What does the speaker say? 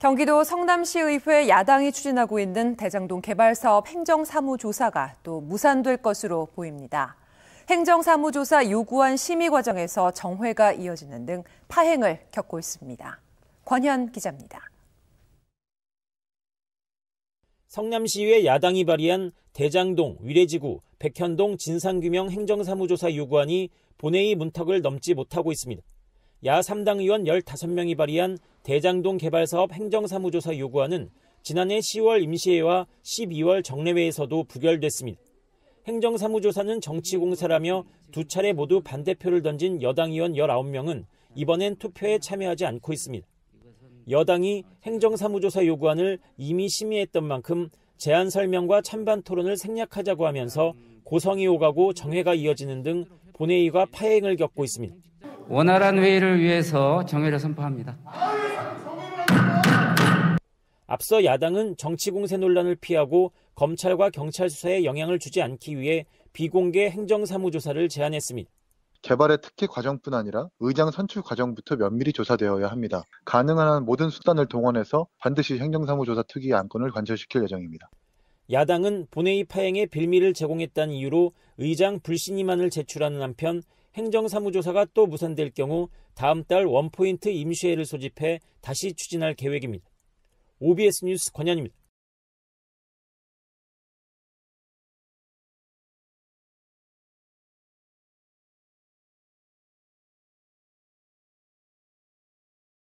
경기도 성남시의회 야당이 추진하고 있는 대장동 개발사업 행정사무조사가 또 무산될 것으로 보입니다. 행정사무조사 요구안 심의 과정에서 정회가 이어지는 등 파행을 겪고 있습니다. 권현 기자입니다. 성남시의회 야당이 발의한 대장동, 위례지구, 백현동 진상규명 행정사무조사 요구안이 본회의 문턱을 넘지 못하고 있습니다. 야 3당 의원 15명이 발의한 대장동 개발사업 행정사무조사 요구안은 지난해 10월 임시회와 12월 정례회에서도 부결됐습니다. 행정사무조사는 정치공사라며 두 차례 모두 반대표를 던진 여당 의원 19명은 이번엔 투표에 참여하지 않고 있습니다. 여당이 행정사무조사 요구안을 이미 심의했던 만큼 제안 설명과 찬반 토론을 생략하자고 하면서 고성이 오가고 정회가 이어지는 등 본회의가 파행을 겪고 있습니다. 원활한 회의를 위해서 정회를 선포합니다. 앞서 야당은 정치 공세 논란을 피하고 검찰과 경찰 수사에 영향을 주지 않기 위해 비공개 행정사무조사를 제안했습니다. 개발의 특혜 과정뿐 아니라 의장 선출 과정부터 면밀히 조사되어야 합니다. 가능한 모든 수단을 동원해서 반드시 행정사무조사 특위 안건을 관철시킬 예정입니다. 야당은 본회의 파행에 빌미를 제공했다는 이유로 의장 불신임안을 제출하는 한편 행정사무조사가 또 무산될 경우 다음 달 원포인트 임시회를 소집해 다시 추진할 계획입니다. OBS 뉴스 권현입니다.